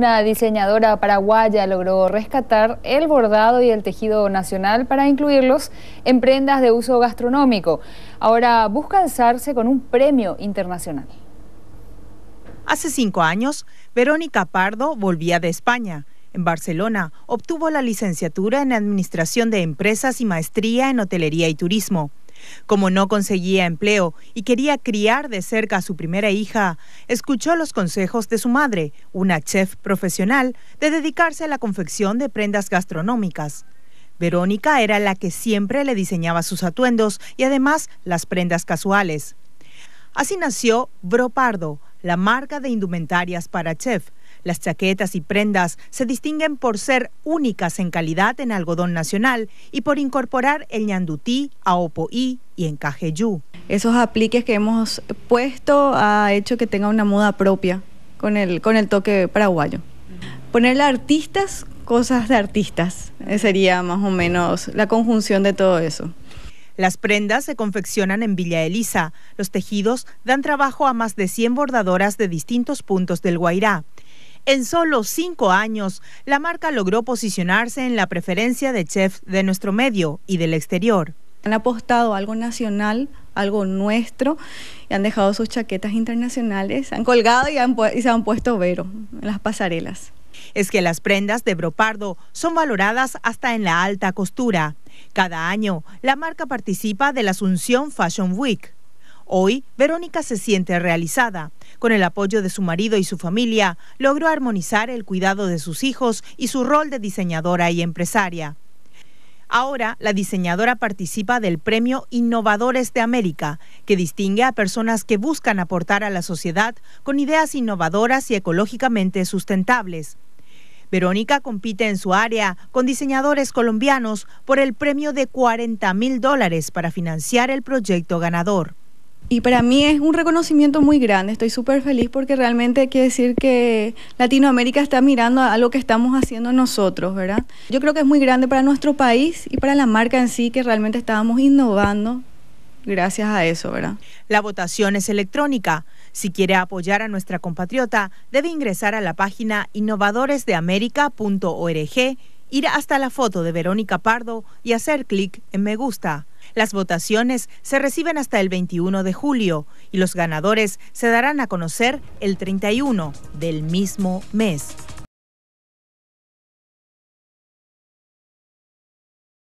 Una diseñadora paraguaya logró rescatar el bordado y el tejido nacional para incluirlos en prendas de uso gastronómico. Ahora busca alzarse con un premio internacional. Hace cinco años, Verónica Pardo volvía de España. En Barcelona obtuvo la licenciatura en Administración de Empresas y maestría en Hotelería y Turismo. Como no conseguía empleo y quería criar de cerca a su primera hija, escuchó los consejos de su madre, una chef profesional, de dedicarse a la confección de prendas gastronómicas. Verónica era la que siempre le diseñaba sus atuendos y además las prendas casuales. Así nació Bropardo, la marca de indumentarias para chef, las chaquetas y prendas se distinguen por ser únicas en calidad en algodón nacional y por incorporar el ñandutí, aopoí y encaje yu. Esos apliques que hemos puesto ha hecho que tenga una moda propia con el, con el toque paraguayo. Ponerle artistas cosas de artistas eh, sería más o menos la conjunción de todo eso. Las prendas se confeccionan en Villa Elisa. Los tejidos dan trabajo a más de 100 bordadoras de distintos puntos del Guairá. En solo cinco años, la marca logró posicionarse en la preferencia de chefs de nuestro medio y del exterior. Han apostado algo nacional, algo nuestro, y han dejado sus chaquetas internacionales, han colgado y, se han puesto vero en las pasarelas. Es que las prendas de bropardo son valoradas hasta en la alta costura. Cada año, la marca participa de la Asunción Fashion Week. Hoy, Verónica se siente realizada. Con el apoyo de su marido y su familia, logró armonizar el cuidado de sus hijos y su rol de diseñadora y empresaria. Ahora, la diseñadora participa del Premio Innovadores de América, que distingue a personas que buscan aportar a la sociedad con ideas innovadoras y ecológicamente sustentables. Verónica compite en su área con diseñadores colombianos por el premio de 40 mil dólares para financiar el proyecto ganador. Y para mí es un reconocimiento muy grande, estoy súper feliz porque realmente quiere decir que Latinoamérica está mirando a lo que estamos haciendo nosotros, ¿verdad? Yo creo que es muy grande para nuestro país y para la marca en sí que realmente estábamos innovando gracias a eso, ¿verdad? La votación es electrónica. Si quiere apoyar a nuestra compatriota, debe ingresar a la página innovadoresdeamerica.org, ir hasta la foto de Verónica Pardo y hacer clic en me gusta. Las votaciones se reciben hasta el 21 de julio y los ganadores se darán a conocer el 31 del mismo mes.